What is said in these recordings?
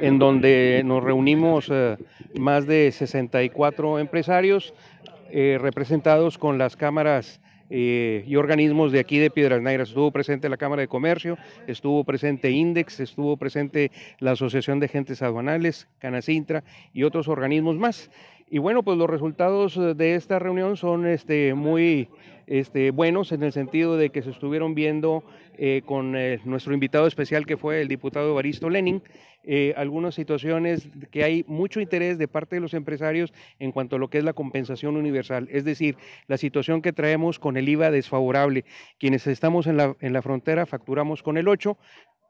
en donde nos reunimos eh, más de 64 empresarios eh, representados con las cámaras eh, y organismos de aquí de Piedras Negras. Estuvo presente la Cámara de Comercio, estuvo presente INDEX, estuvo presente la Asociación de Gentes Aduanales, Canacintra y otros organismos más. Y bueno, pues los resultados eh, de esta reunión son este, muy este, buenos en el sentido de que se estuvieron viendo eh, con eh, nuestro invitado especial que fue el diputado Baristo Lenin, algunas situaciones que hay mucho interés de parte de los empresarios en cuanto a lo que es la compensación universal, es decir, la situación que traemos con el IVA desfavorable. Quienes estamos en la, en la frontera facturamos con el 8,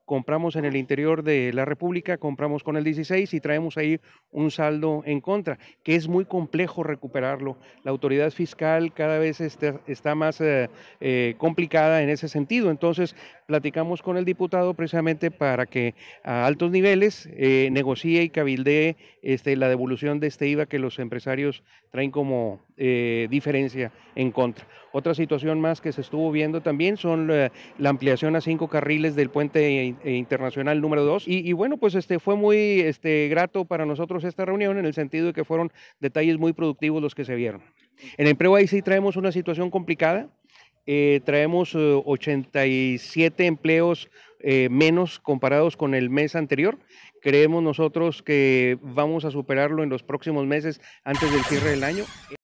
compramos en el interior de la República, compramos con el 16 y traemos ahí un saldo en contra, que es muy complejo recuperarlo. La autoridad fiscal cada vez este, está, más eh, eh, complicada en ese sentido. Entonces, platicamos con el diputado precisamente para que a altos niveles eh, negocie y cabildee este, la devolución de este IVA que los empresarios traen como eh, diferencia en contra. Otra situación más que se estuvo viendo también son la, ampliación a cinco carriles del puente eh, internacional número 2 y, bueno, pues este, fue muy este, grato para nosotros esta reunión en el sentido de que fueron detalles muy productivos los que se vieron. En empleo ahí sí traemos una situación complicada eh, traemos 87 eh, empleos eh, menos comparados con el mes anterior. Creemos nosotros que vamos a superarlo en los próximos meses antes del cierre del año.